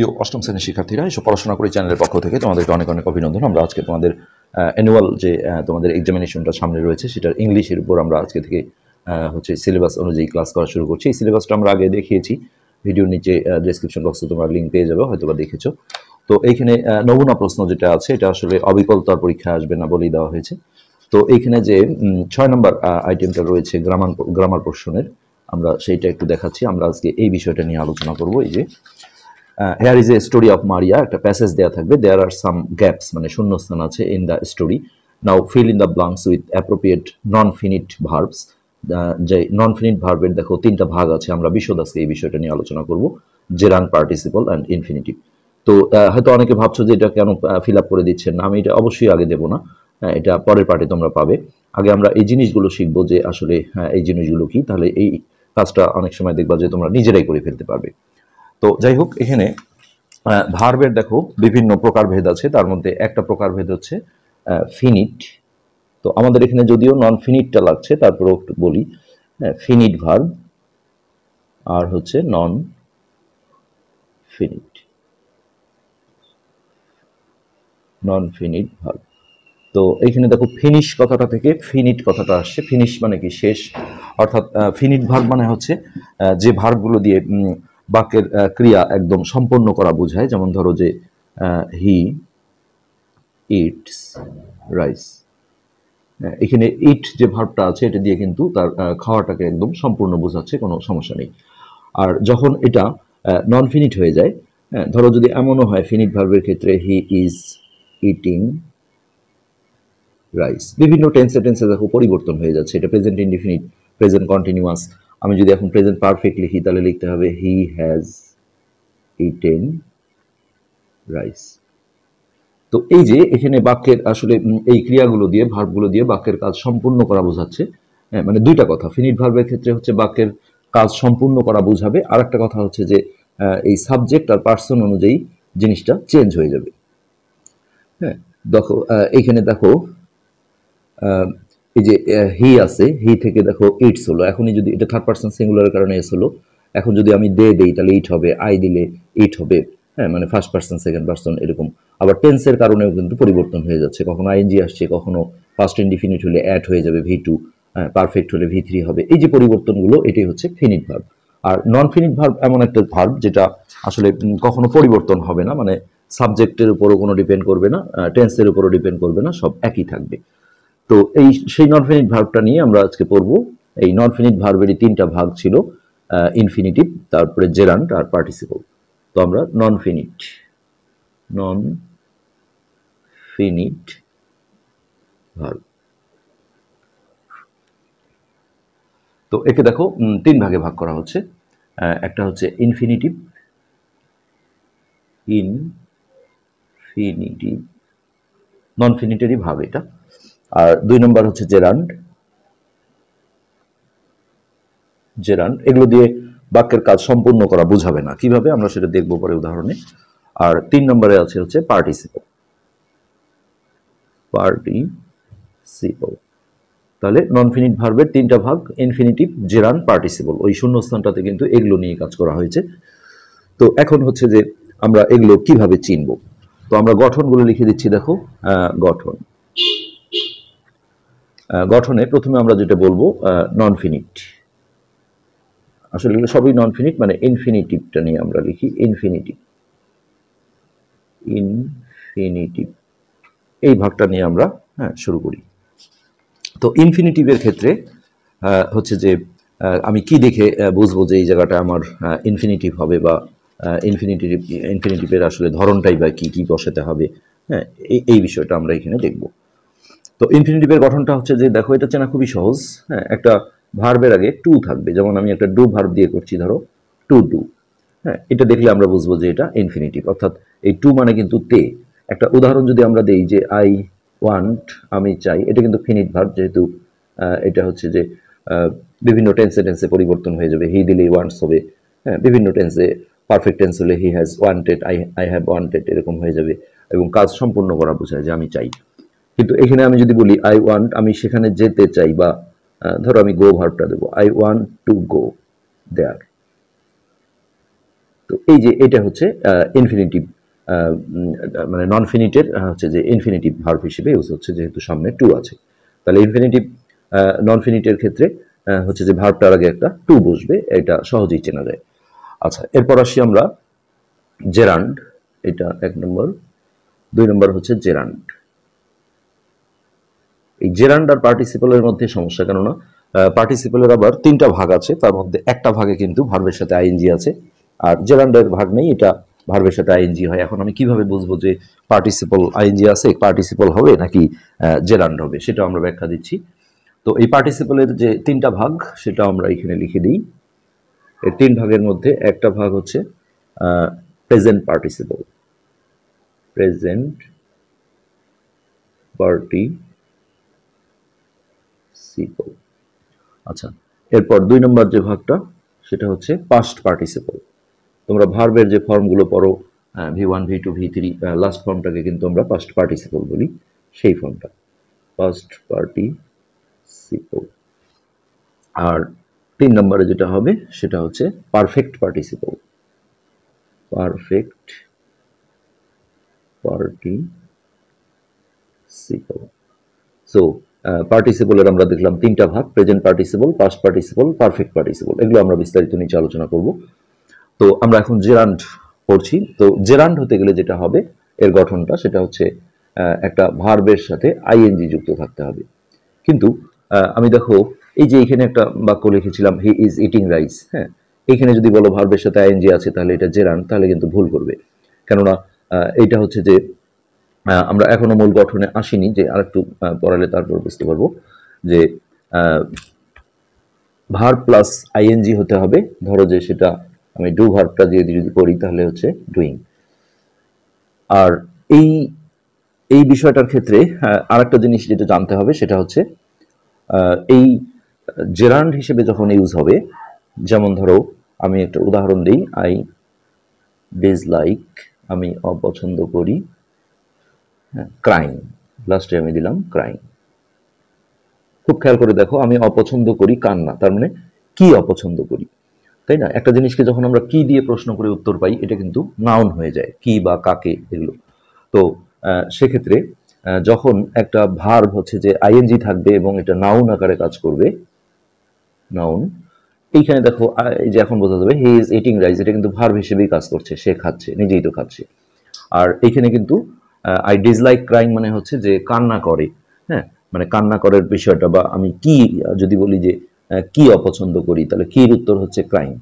প্রিয় অষ্টম শ্রেণীর শিক্ষার্থীরা এসব পড়াশোনা করে চ্যানেলের পক্ষ থেকে তোমাদেরকে অনেক অনেক অভিনন্দন আমরা আজকে তোমাদের অ্যানুয়াল যে তোমাদের এক্সামিনেশনটা সামনে রয়েছে সেটার ইংলিশের উপর আমরা আজকে থেকে হচ্ছে সিলেবাস অনুযায়ী ক্লাস করা শুরু করছি এই সিলেবাসটা আমরা আগে দেখিয়েছি ভিডিওর নিচে ডিসক্রিপশন বক্সে তোমরা লিঙ্ক পেয়ে যাবে হয়তো বা দেখেছো তো এইখানে নমুনা প্রশ্ন যেটা আছে এটা আসলে অবিকলতার পরীক্ষায় আসবে না বলেই দেওয়া হয়েছে তো এইখানে যে ছয় নম্বর আইটেমটা রয়েছে গ্রামার গ্রামার প্রশ্নের আমরা সেইটা একটু দেখাচ্ছি আমরা আজকে এই বিষয়টা নিয়ে আলোচনা করব এই যে here is a story of Maria একটা প্যাসেজ দেওয়া থাকবে দেয়ার আর সাম গ্যাপস মানে শূন্যস্থান আছে in the story now fill in the blanks with appropriate non finite verbs যে নন ফিনিট ভার্বের দেখো তিনটা ভাগ আছে আমরা বিশদ আজকে এই বিষয়টা নিয়ে আলোচনা করব জেরান পার্টিসিপল অ্যান্ড ইনফিনিটিভ তো হয়তো অনেকে ভাবছো যে এটা কেন ফিল আপ করে দিচ্ছেন না আমি এটা অবশ্যই আগে দেবো না এটা পরের পার্টি তোমরা পাবে আগে আমরা এই জিনিসগুলো শিখবো যে আসলে এই জিনিসগুলো কি তাহলে এই কাজটা অনেক সময় দেখবা যে তোমরা নিজেরাই করে ফেলতে পারবে তো যাই হোক এখানে ভার্বের দেখো বিভিন্ন প্রকারভেদ আছে তার মধ্যে একটা প্রকারভেদ হচ্ছে ফিনিট তো আমাদের এখানে যদিও নন ফিনিটটা লাগছে তারপরেও বলি ফিনিট ভার্ব আর হচ্ছে নন ফিনিট নন ফিনিট ভার্ব তো এইখানে দেখো ফিনিশ কথাটা থেকে ফিনিট কথাটা আসছে ফিনিশ মানে কি শেষ অর্থাৎ ফিনিট ভার্ব মানে হচ্ছে যে ভার্বগুলো দিয়ে বাক্যের ক্রিয়া একদম সম্পন্ন করা বোঝায় যেমন ধরো যে হি ইটস রাইস এখানে ইট যে ভাবটা আছে এটা দিয়ে কিন্তু তার খাওয়াটাকে একদম সম্পূর্ণ বোঝাচ্ছে কোনো সমস্যা নেই আর যখন এটা নন ফিনিট হয়ে যায় হ্যাঁ, ধরো যদি এমনও হয় ফিনিট ভার্বের ক্ষেত্রে হি ইজ ইটিং রাইস বিভিন্ন টেন্সে টেন্সে দেখো পরিবর্তন হয়ে যাচ্ছে এটা প্রেজেন্ট ইনডিফিনিট প্রেজেন্ট কন্টিনিউয়াস আমি যদি এখন প্রেজেন্ট পারফেক্ট লিখি তাহলে লিখতে হবে হি হ্যাজ ইটেন রাইস তো এই যে এখানে বাক্যের আসলে এই ক্রিয়াগুলো দিয়ে ভার্বগুলো দিয়ে বাক্যের কাজ সম্পূর্ণ করা বোঝাচ্ছে হ্যাঁ মানে দুইটা কথা ফিনিট ভার্বের ক্ষেত্রে হচ্ছে বাক্যের কাজ সম্পূর্ণ করা বোঝাবে আর একটা কথা হচ্ছে যে এই সাবজেক্ট আর পার্সন অনুযায়ী জিনিসটা চেঞ্জ হয়ে যাবে হ্যাঁ দেখো এইখানে দেখো এই যে হি আছে হি থেকে দেখো ইটস হলো এখনই যদি এটা থার্ড পার্সন সিঙ্গুলারের কারণে এস হলো এখন যদি আমি দে দেই তাহলে ইট হবে আই দিলে ইট হবে হ্যাঁ মানে ফার্স্ট পার্সন সেকেন্ড পার্সন এরকম আবার টেন্সের কারণেও কিন্তু পরিবর্তন হয়ে যাচ্ছে কখনো আইএনজি আসছে কখনো ফার্স্ট ইনডিফিনিট হলে অ্যাড হয়ে যাবে ভি টু পারফেক্ট হলে ভি থ্রি হবে এই যে পরিবর্তনগুলো এটাই হচ্ছে ফিনিট ভার্ব আর নন ফিনিট ভার্ব এমন একটা ভার্ব যেটা আসলে কখনো পরিবর্তন হবে না মানে সাবজেক্টের উপরও কোনো ডিপেন্ড করবে না টেন্সের উপরও ডিপেন্ড করবে না সব একই থাকবে তো এই সেই ননফিনিট ভার্বটা নিয়ে আমরা আজকে পড়ব এই ফিনিট ভার্বেরই তিনটা ভাগ ছিল ইনফিনিটিভ তারপরে জেরান্ট আর পার্টিসিপল তো আমরা ননফিনিট নন ফিনিট ভার্ব তো একে দেখো তিন ভাগে ভাগ করা হচ্ছে একটা হচ্ছে ইনফিনিটিভ ইনফিনিটিভ নন ভাব এটা আর দুই নম্বর হচ্ছে জেরান্ড জেরান্ড এগুলো দিয়ে বাক্যের কাজ সম্পূর্ণ করা বুঝাবে না কিভাবে আমরা সেটা দেখব পরে উদাহরণে আর তিন নম্বরে আছে হচ্ছে পার্টিসিপল পার্টিসিপল তাহলে ননফিনিট ভার্বের তিনটা ভাগ ইনফিনিটিভ জেরান পার্টিসিপল ওই শূন্যস্থানটাতে কিন্তু এগুলো নিয়ে কাজ করা হয়েছে তো এখন হচ্ছে যে আমরা এগুলো কিভাবে চিনব তো আমরা গঠনগুলো লিখে দিচ্ছি দেখো গঠন গঠনে প্রথমে আমরা যেটা বলবো নন ফিনিট আসলে সবই নন ফিনিট মানে ইনফিনিটিভটা নিয়ে আমরা লিখি ইনফিনিটিভ ইনফিনিটিভ এই ভাগটা নিয়ে আমরা হ্যাঁ শুরু করি তো ইনফিনিটিভের ক্ষেত্রে হচ্ছে যে আমি কি দেখে বুঝবো যে এই জায়গাটা আমার ইনফিনিটিভ হবে বা ইনফিনিটিভ ইনফিনিটিভের আসলে ধরনটাই বা কী কী বসাতে হবে হ্যাঁ এই বিষয়টা আমরা এখানে দেখবো তো ইনফিনিটিভের গঠনটা হচ্ছে যে দেখো এটা চেনা খুবই সহজ হ্যাঁ একটা ভার্বের আগে টু থাকবে যেমন আমি একটা ডু ভার্ব দিয়ে করছি ধরো টু ডু হ্যাঁ এটা দেখলে আমরা বুঝবো যে এটা ইনফিনিটিভ অর্থাৎ এই টু মানে কিন্তু তে একটা উদাহরণ যদি আমরা দেই যে আই ওয়ান্ট আমি চাই এটা কিন্তু ফিনিট ভার্ব যেহেতু এটা হচ্ছে যে বিভিন্ন টেন্সে টেন্সে পরিবর্তন হয়ে যাবে হি দিলে ওয়ান্টস হবে হ্যাঁ বিভিন্ন টেন্সে পারফেক্ট টেন্স হলে he has wanted I I have wanted এরকম হয়ে যাবে এবং কাজ সম্পূর্ণ করা বোঝায় যে আমি চাই কিন্তু এখানে আমি যদি বলি আই ওয়ান্ট আমি সেখানে যেতে চাই বা ধরো আমি গো ভার্বটা দেবো I want to go there তো এই যে এটা হচ্ছে ইনফিনিটিভ মানে নন ফিনিটের হচ্ছে যে ইনফিনিটিভ ভার্ভ হিসেবে ইউজ হচ্ছে যেহেতু সামনে টু আছে তাহলে ইনফিনিটিভ নন ফিনিটের ক্ষেত্রে হচ্ছে যে ভার্ভটার আগে একটা টু বসবে এটা সহজেই চেনা যায় আচ্ছা এরপর আসি আমরা জেরান্ড এটা এক নম্বর দুই নম্বর হচ্ছে জেরান্ড এই জেরান্ডার পার্টিসিপালের মধ্যে সমস্যা কেননা পার্টিসিপালের আবার তিনটা ভাগ আছে তার মধ্যে একটা ভাগে কিন্তু ভার্বের সাথে আইএনজি আছে আর জেরান্ডার ভাগ নেই এটা ভার্বের সাথে আইএনজি হয় এখন আমি কিভাবে বুঝবো যে পার্টিসিপল আইএনজি আছে পার্টিসিপল হবে নাকি জেরান্ড হবে সেটা আমরা ব্যাখ্যা দিচ্ছি তো এই পার্টিসিপলের যে তিনটা ভাগ সেটা আমরা এখানে লিখে দিই এর তিন ভাগের মধ্যে একটা ভাগ হচ্ছে present participle present party participle আচ্ছা এরপর দুই নম্বর যে ভাগটা সেটা হচ্ছে পাস্ট পার্টিসিপল তোমরা ভার্বের যে ফর্মগুলো পড়ো V one V two V three last ফর্মটাকে কিন্তু আমরা পাস্ট পার্টিসিপল বলি সেই ফর্মটা পাস্ট পার্টি পার্টিসিপল আর তিন নম্বরে যেটা হবে সেটা হচ্ছে perfect participle perfect party participle so পার্টিসিপলের আমরা দেখলাম তিনটা ভাগ present participle past participle perfect participle এগুলো আমরা বিস্তারিত নিচে আলোচনা করব তো আমরা এখন জেরান্ড পড়ছি তো জেরান্ড হতে গেলে যেটা হবে এর গঠনটা সেটা হচ্ছে একটা ভার্বের সাথে আইএনজি যুক্ত থাকতে হবে কিন্তু আমি দেখো এই যে এখানে একটা বাক্য লিখেছিলাম হি ইজ ইটিং রাইস হ্যাঁ এখানে যদি বলো ভার্বের সাথে আইএনজি আছে তাহলে এটা জেরান্ড তাহলে কিন্তু ভুল করবে কেননা এটা হচ্ছে যে আমরা এখনো মূল গঠনে আসিনি যে আর একটু পড়ালে তারপর বুঝতে পারবো যে ভার প্লাস আইএনজি হতে হবে ধরো যে সেটা আমি ডু ভার্বটা দিয়ে যদি করি তাহলে হচ্ছে ডুইং আর এই এই বিষয়টার ক্ষেত্রে আর একটা জিনিস যেটা জানতে হবে সেটা হচ্ছে এই জেরান্ড হিসেবে যখন ইউজ হবে যেমন ধরো আমি একটা উদাহরণ দিই আই ডিজ লাইক আমি অপছন্দ করি ক্রাইম লাস্টে আমি দিলাম ক্রাইম খুব খেয়াল করে দেখো আমি অপছন্দ করি কান্না তার মানে কি অপছন্দ করি তাই না একটা জিনিসকে যখন আমরা কি দিয়ে প্রশ্ন করে উত্তর পাই এটা কিন্তু নাউন হয়ে যায় কি বা কাকে এগুলো তো সেক্ষেত্রে যখন একটা ভার হচ্ছে যে আইএনজি থাকবে এবং এটা নাউন আকারে কাজ করবে নাউন এইখানে দেখো যে এখন বোঝা যাবে হি ইজ ইটিং রাইস এটা কিন্তু ভার হিসেবেই কাজ করছে সে খাচ্ছে নিজেই তো খাচ্ছে আর এইখানে কিন্তু আই ডিসলাইক ক্রাইং মানে হচ্ছে যে কান্না করে হ্যাঁ মানে কান্না করার বিষয়টা বা আমি কি যদি বলি যে কি অপছন্দ করি তাহলে কির উত্তর হচ্ছে ক্রাইম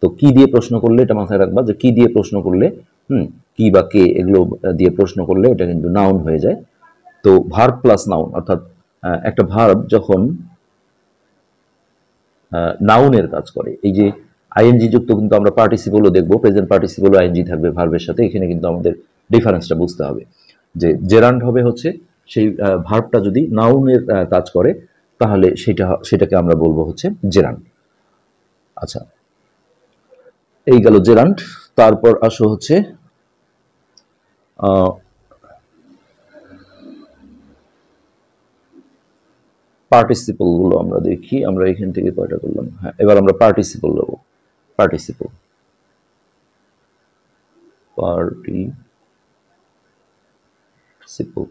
তো কি দিয়ে প্রশ্ন করলে এটা মাথায় রাখবা যে কি দিয়ে প্রশ্ন করলে হুম কি বা কে এগুলো দিয়ে প্রশ্ন করলে এটা কিন্তু নাউন হয়ে যায় তো ভার্ব প্লাস নাউন অর্থাৎ একটা ভার্ব যখন নাউনের কাজ করে এই যে আইএনজি যুক্ত কিন্তু আমরা পার্টিসিপলও দেখবো প্রেজেন্ট পার্টিসিপলও আইএনজি থাকবে ভার্বের সাথে এখানে কিন্তু আমাদের ডিফারেন্সটা বুঝতে হবে যে জেরান্ড হবে হচ্ছে সেই ভার্বটা যদি নাউনের কাজ করে তাহলে সেটা সেটাকে আমরা বলবো হচ্ছে জেরান্ড আচ্ছা এই গেল জেরান্ড তারপর আসো হচ্ছে পার্টিসিপল গুলো আমরা দেখি আমরা এখান থেকে কয়টা করলাম হ্যাঁ এবার আমরা পার্টিসিপল নেব পার্টিসিপল পার্টি পার্টিসিপল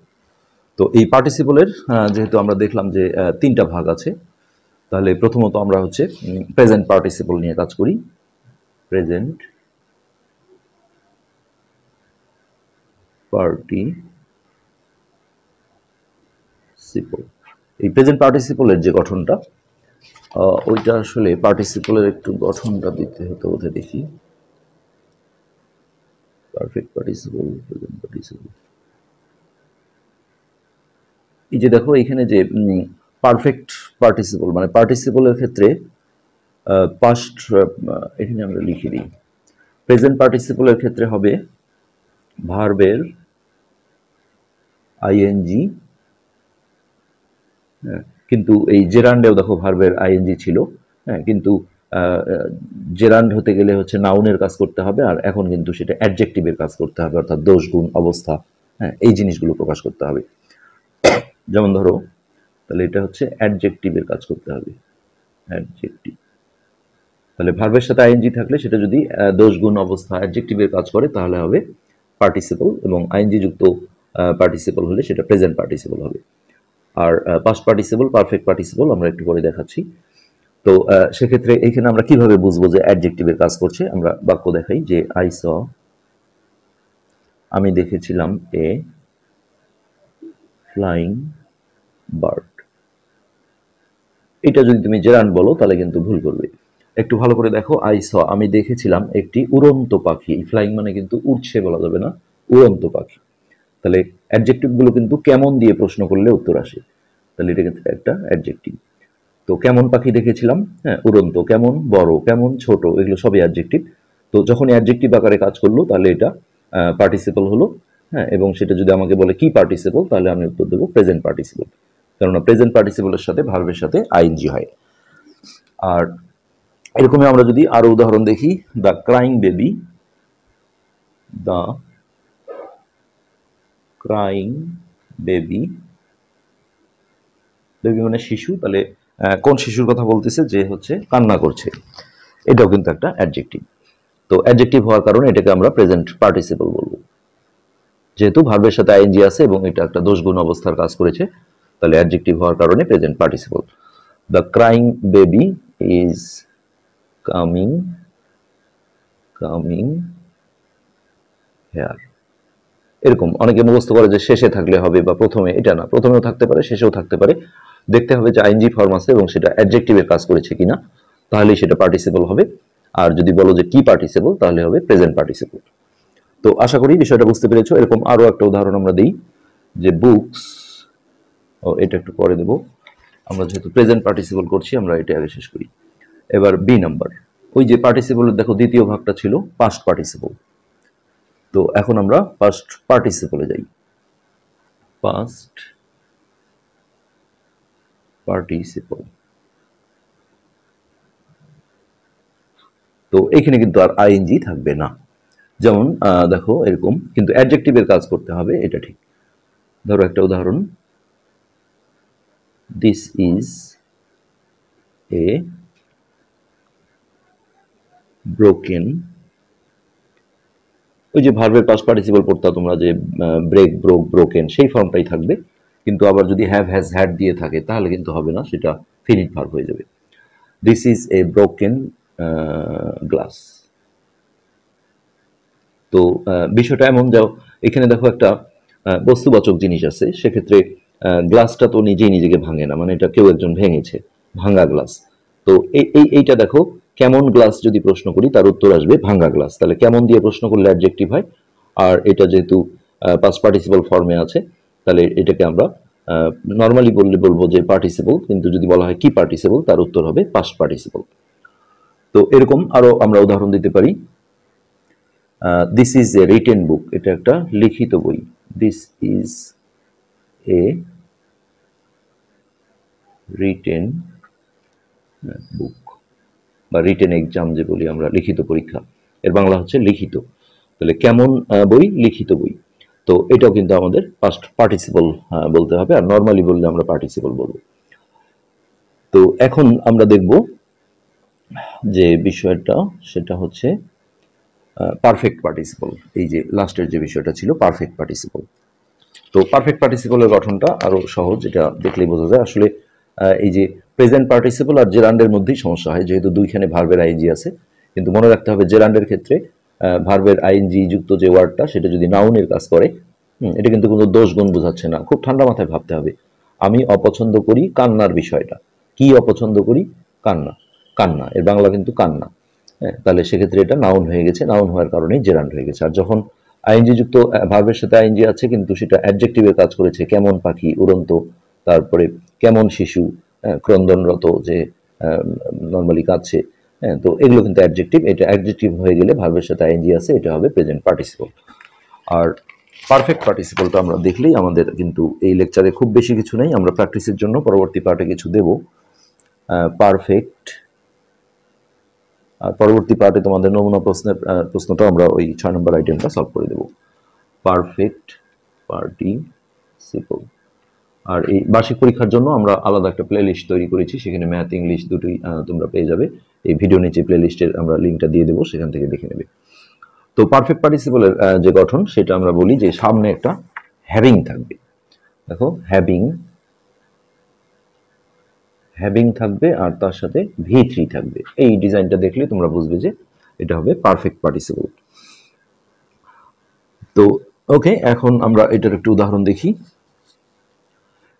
তো এই পার্টিসিপলের যেহেতু আমরা দেখলাম যে তিনটা ভাগ আছে তাহলে প্রথমত আমরা হচ্ছে প্রেজেন্ট পার্টিসিপল নিয়ে কাজ করি প্রেজেন্ট পার্টি সিপল এই প্রেজেন্ট পার্টিসিপলের যে গঠনটা ওইটা আসলে পার্টিসিপলের একটু গঠনটা দিতে হতো বোধহয় দেখি পারফেক্ট পার্টিসিপল প্রেজেন্ট পার্টিসিপল এই যে দেখো এখানে যে পারফেক্ট পার্টিসিপল মানে পার্টিসিপলের ক্ষেত্রে পাস্ট এখানে আমরা লিখে দিই প্রেজেন্ট পার্টিসিপলের ক্ষেত্রে হবে ভার্বের আইএনজি হ্যাঁ, কিন্তু এই জেরান্ডেও দেখো ভার্বের আইএনজি ছিল হ্যাঁ কিন্তু জেরান্ড হতে গেলে হচ্ছে নাউনের কাজ করতে হবে আর এখন কিন্তু সেটা অ্যাডজেক্টিভের কাজ করতে হবে অর্থাৎ দোষ গুণ অবস্থা হ্যাঁ এই জিনিসগুলো প্রকাশ করতে হবে যেমন ধরো তাহলে এটা হচ্ছে অ্যাডজেক্টিভের কাজ করতে হবে অ্যাডজেক্টিভ তাহলে ভার্বের সাথে আইএনজি থাকলে সেটা যদি দোষগুণ অবস্থা অ্যাডজেক্টিভের কাজ করে তাহলে হবে পার্টিসিপল এবং আইএনজি যুক্ত পার্টিসিপল হলে সেটা প্রেজেন্ট পার্টিসিপল হবে আর পাস্ট পার্টিসিপল পারফেক্ট পার্টিসিপল আমরা একটু পরে দেখাচ্ছি তো সেক্ষেত্রে এখানে আমরা কিভাবে বুঝবো যে অ্যাডজেক্টিভের কাজ করছে আমরা বাক্য দেখাই যে আই স আমি দেখেছিলাম এ ফ্লাইং বার্ড এটা যদি তুমি জেরান বলো তাহলে কিন্তু ভুল করবে একটু ভালো করে দেখো আই স আমি দেখেছিলাম একটি উড়ন্ত পাখি ফ্লাইং মানে কিন্তু উড়ছে বলা যাবে না উড়ন্ত পাখি তাহলে অ্যাডজেক্টিভগুলো কিন্তু কেমন দিয়ে প্রশ্ন করলে উত্তর আসে তাহলে এটা কিন্তু একটা অ্যাডজেক্টিভ তো কেমন পাখি দেখেছিলাম হ্যাঁ উড়ন্ত কেমন বড় কেমন ছোট এগুলো সবই অ্যাডজেক্টিভ তো যখন অ্যাডজেক্টিভ আকারে কাজ করলো তাহলে এটা পার্টিসিপল হলো হ্যাঁ এবং সেটা যদি আমাকে বলে কি পার্টিসিপল তাহলে আমি উত্তর দেবো প্রেজেন্ট পার্টিসিপল কেননা প্রেজেন্ট পার্টিসিপলের সাথে ভার্বের সাথে আইএনজি হয় আর এরকমই আমরা যদি আরো উদাহরণ দেখি the crying baby the crying baby baby মানে শিশু তাহলে কোন শিশুর কথা বলতেছে যে হচ্ছে কান্না করছে এটাও কিন্তু একটা অ্যাডজেক্টিভ তো অ্যাডজেক্টিভ হওয়ার কারণে এটাকে আমরা প্রেজেন্ট পার্টিসিপল বলবো যেহেতু ভার্বের সাথে আইএনজি আছে এবং এটা একটা দোষগুণ অবস্থার কাজ করেছে তাহলে অ্যাডজেক্টিভ হওয়ার কারণে present participle the crying baby is coming coming here এরকম অনেকে মুখস্থ করে যে শেষে থাকলে হবে বা প্রথমে এটা না প্রথমেও থাকতে পারে শেষেও থাকতে পারে দেখতে হবে যে আইনজি ফর্ম আছে এবং সেটা অ্যাডজেক্টিভের কাজ করেছে কিনা তাহলেই সেটা পার্টিসিপল হবে আর যদি বলো যে কি পার্টিসিপল তাহলে হবে প্রেজেন্ট পার্টিসিপল তো আশা করি বিষয়টা বুঝতে পেরেছো এরকম আরও একটা উদাহরণ আমরা দিই যে বুকস ও এটা একটু পরে দেব আমরা যেহেতু প্রেজেন্ট পার্টিসিপল করছি আমরা এটা আগে শেষ করি এবার বি নাম্বার ওই যে পার্টিসিপলের দেখো দ্বিতীয় ভাগটা ছিল পাস্ট পার্টিসিপল তো এখন আমরা পাস্ট পার্টিসিপলে যাই পাস্ট পার্টিসিপল তো এখানে কিন্তু আর আইএনজি থাকবে না যেমন দেখো এরকম কিন্তু অ্যাডজেক্টিভের কাজ করতে হবে এটা ঠিক ধরো একটা উদাহরণ দিস ইজ এ ব্রোকেন ওই যে ভার্বের পাস পার্টিসিপল পড়তা তোমরা যে ব্রেক ব্রোক ব্রোকেন সেই ফর্মটাই থাকবে কিন্তু আবার যদি হ্যাভ হ্যাজ হ্যাড দিয়ে থাকে তাহলে কিন্তু হবে না সেটা ফিনিট ভার্ব হয়ে যাবে this is a broken glass তো বিষয়টা এমন যাও এখানে দেখো একটা বস্তুবাচক জিনিস আছে সেক্ষেত্রে গ্লাসটা তো নিজেই নিজেকে ভাঙে না মানে এটা কেউ একজন ভেঙেছে ভাঙা গ্লাস তো এই এইটা দেখো কেমন গ্লাস যদি প্রশ্ন করি তার উত্তর আসবে ভাঙ্গা গ্লাস তাহলে কেমন দিয়ে প্রশ্ন করলে অ্যাডজেক্টিভ হয় আর এটা যেহেতু পাস পার্টিসিপাল ফর্মে আছে তাহলে এটাকে আমরা নর্মালি বললে বলবো যে পার্টিসিপল কিন্তু যদি বলা হয় কি পার্টিসিপল তার উত্তর হবে পাস্ট পার্টিসিপল তো এরকম আরও আমরা উদাহরণ দিতে পারি this is a written book এটা একটা লিখিত বই this is a written book বা রিটেন এক্সাম যে বলি আমরা লিখিত পরীক্ষা এর বাংলা হচ্ছে লিখিত তাহলে কেমন বই লিখিত বই তো এটাও কিন্তু আমাদের ফার্স্ট পার্টিসিপল বলতে হবে আর নর্মালি বললে আমরা পার্টিসিপল বলবো তো এখন আমরা দেখব যে বিষয়টা সেটা হচ্ছে পারফেক্ট পার্টিসিপল এই যে লাস্টের যে বিষয়টা ছিল পারফেক্ট পার্টিসিপল তো পারফেক্ট পার্টিসিপলের গঠনটা আরও সহজ এটা দেখলেই বোঝা যায় আসলে এই যে প্রেজেন্ট পার্টিসিপল আর জেরান্ডের মধ্যেই সমস্যা হয় যেহেতু দুইখানে ভার্বের আইএনজি আছে কিন্তু মনে রাখতে হবে জেরান্ডের ক্ষেত্রে ভার্বের আইএনজি যুক্ত যে ওয়ার্ডটা সেটা যদি নাউনের কাজ করে এটা কিন্তু কোনো দোষ গুণ বোঝাচ্ছে না খুব ঠান্ডা মাথায় ভাবতে হবে আমি অপছন্দ করি কান্নার বিষয়টা কি অপছন্দ করি কান্না কান্না এর বাংলা কিন্তু কান্না হ্যাঁ, তাহলে সেক্ষেত্রে এটা নাউন হয়ে গেছে নাউন হওয়ার কারণেই জেরান হয়ে গেছে আর যখন আইনজি যুক্ত ভার্বের সাথে আইনজি আছে কিন্তু সেটা অ্যাডজেক্টিভে কাজ করেছে কেমন পাখি উড়ন্ত তারপরে কেমন শিশু ক্রন্দনরত যে নর্মালি কাঁদছে হ্যাঁ, তো এগুলো কিন্তু অ্যাডজেক্টিভ এটা অ্যাডজেক্টিভ হয়ে গেলে ভার্বের সাথে আইনজি আছে এটা হবে প্রেজেন্ট পার্টিসিপল আর পারফেক্ট পার্টিসিপলটা আমরা দেখলেই আমাদের কিন্তু এই লেকচারে খুব বেশি কিছু নেই আমরা প্র্যাকটিসের জন্য পরবর্তী পার্টে কিছু দেব পারফেক্ট আর পরবর্তী পার্টে তোমাদের নমুনা প্রশ্নের প্রশ্নটা আমরা ওই ছয় নম্বর আইটেমটা সলভ করে দেব পারফেক্ট পার্টি সিপল আর এই বার্ষিক পরীক্ষার জন্য আমরা আলাদা একটা প্লেলিস্ট তৈরি করেছি সেখানে ম্যাথ ইংলিশ দুটোই তোমরা পেয়ে যাবে এই ভিডিও নিচে প্লেলিস্টের আমরা লিঙ্কটা দিয়ে দেবো সেখান থেকে দেখে নেবে তো পারফেক্ট পার্টিসিপলের যে গঠন সেটা আমরা বলি যে সামনে একটা হ্যাভিং থাকবে দেখো হ্যাভিং হ্যাভিং থাকবে আর তার সাথে ভি থ্রি থাকবে এই ডিজাইনটা দেখলে তোমরা বুঝবে যে এটা হবে পারফেক্ট পার্টিসিপেট তো ওকে এখন আমরা এটার একটু উদাহরণ দেখি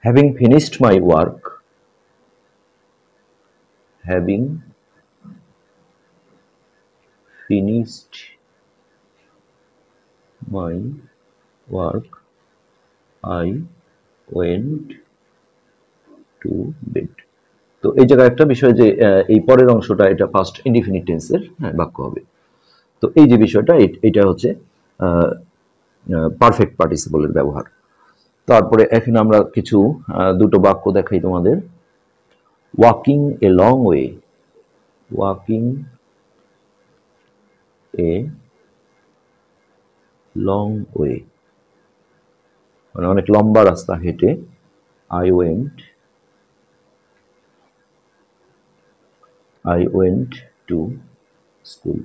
having finished my work having finished my work I went to bed তো এই জায়গায় একটা বিষয় যে এই পরের অংশটা এটা ফার্স্ট ইনডিফিনিট টেন্সের বাক্য হবে তো এই যে বিষয়টা এটা হচ্ছে পারফেক্ট পার্টিসিপলের ব্যবহার তারপরে এখন আমরা কিছু দুটো বাক্য দেখাই তোমাদের walking a long way walking a long way মানে অনেক লম্বা রাস্তা হেঁটে I went I went to school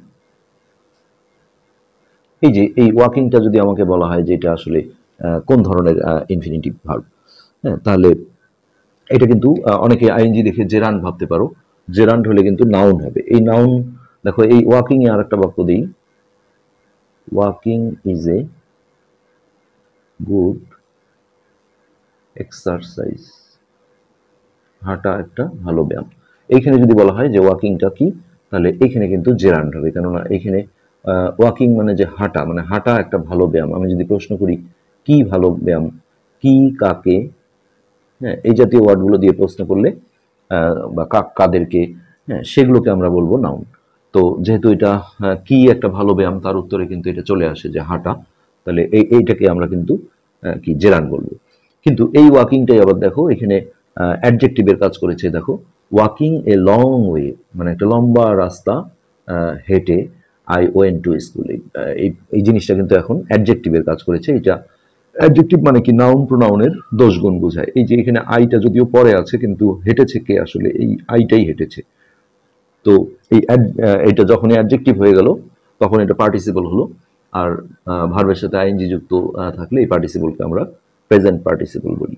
এই যে এই ওয়াকিংটা যদি আমাকে বলা হয় যে এটা আসলে কোন ধরনের ইনফিনিটিভ ভার্ব হ্যাঁ তাহলে এটা কিন্তু অনেকে আইএনজি দেখে জেরান ভাবতে পারো জেরান হলে কিন্তু নাউন হবে এই নাউন দেখো এই ওয়াকিংয়ে আর একটা বাক্য দিই walking is a good exercise হাঁটা একটা ভালো ব্যায়াম এইখানে যদি বলা হয় যে ওয়াকিংটা কি তাহলে এখানে কিন্তু জেরান্ড হবে কেননা এখানে ওয়াকিং মানে যে হাঁটা মানে হাঁটা একটা ভালো ব্যায়াম আমি যদি প্রশ্ন করি কি ভালো ব্যায়াম কি কাকে হ্যাঁ এই জাতীয় ওয়ার্ডগুলো দিয়ে প্রশ্ন করলে বা কাক কাদেরকে হ্যাঁ সেগুলোকে আমরা বলবো নাউন তো যেহেতু এটা হ্যাঁ, কি একটা ভালো ব্যায়াম তার উত্তরে কিন্তু এটা চলে আসে যে হাঁটা তাহলে এই এইটাকে আমরা কিন্তু কি জেরান বলবো কিন্তু এই ওয়াকিংটাই আবার দেখো এখানে অ্যাডজেক্টিভের কাজ করেছে দেখো ওয়াকিং এ লং ওয়ে মানে একটা লম্বা রাস্তা হেঁটে আই ওয়েন টু স্কুল এই জিনিসটা কিন্তু এখন অ্যাডজেক্টিভের কাজ করেছে এটা অ্যাডজেক্টিভ মানে কি নাউন প্রোনাউনের দশগুণ বোঝায় এই যে এখানে আইটা যদিও পরে আছে কিন্তু হেঁটেছে কে আসলে এই আইটাই হেঁটেছে তো এই এটা যখন অ্যাডজেক্টিভ হয়ে গেল তখন এটা পার্টিসিপল হলো আর ভার্বের সাথে আইনজি যুক্ত থাকলে এই পার্টিসিপলকে আমরা প্রেজেন্ট পার্টিসিপল বলি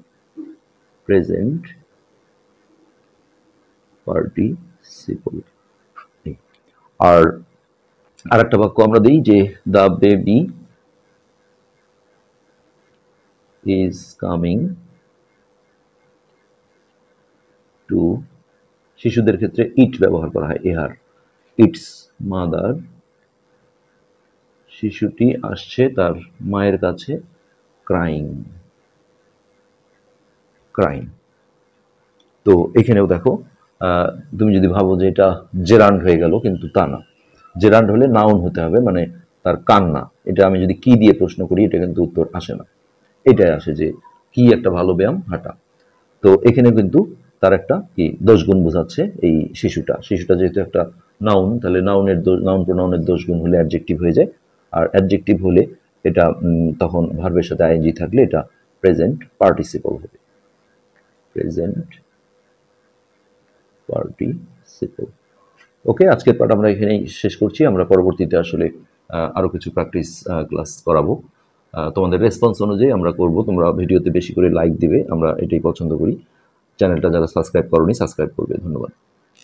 প্রেজেন্ট পার্টিসিপল আর আরেকটা বাক্য আমরা দিই যে the baby is coming to শিশুদের ক্ষেত্রে ইট ব্যবহার করা হয় এহার ইটস মাদার শিশুটি আসছে তার মায়ের কাছে ক্রাইং ক্রাইম তো এখানেও দেখো তুমি যদি ভাবো যে এটা জেরান্ড হয়ে গেল কিন্তু তা না জেরান্ড হলে নাউন হতে হবে মানে তার কান্না এটা আমি যদি কি দিয়ে প্রশ্ন করি এটা কিন্তু উত্তর আসে না এটাই আসে যে কি একটা ভালো ব্যায়াম হাঁটা তো এখানে কিন্তু তার একটা কি দশগুণ বোঝাচ্ছে এই শিশুটা শিশুটা যেহেতু একটা নাউন তাহলে নাউনের নাউন প্রনাউনের দশগুণ হলে অ্যাডজেক্টিভ হয়ে যায় আর অ্যাডজেক্টিভ হলে এটা তখন ভার্বের সাথে আইএনজি থাকলে এটা প্রেজেন্ট পার্টিসিপল হবে প্রেজেন্ট পার্টিসিপল ওকে আজকের পাঠ আমরা এখানেই শেষ করছি আমরা পরবর্তীতে আসলে আরও কিছু প্র্যাকটিস ক্লাস করাবো তোমাদের রেসপন্স অনুযায়ী আমরা করব তোমরা ভিডিওতে বেশি করে লাইক দিবে আমরা এটাই পছন্দ করি চ্যানেলটা যারা সাবস্ক্রাইব করনি সাবস্ক্রাইব করবে ধন্যবাদ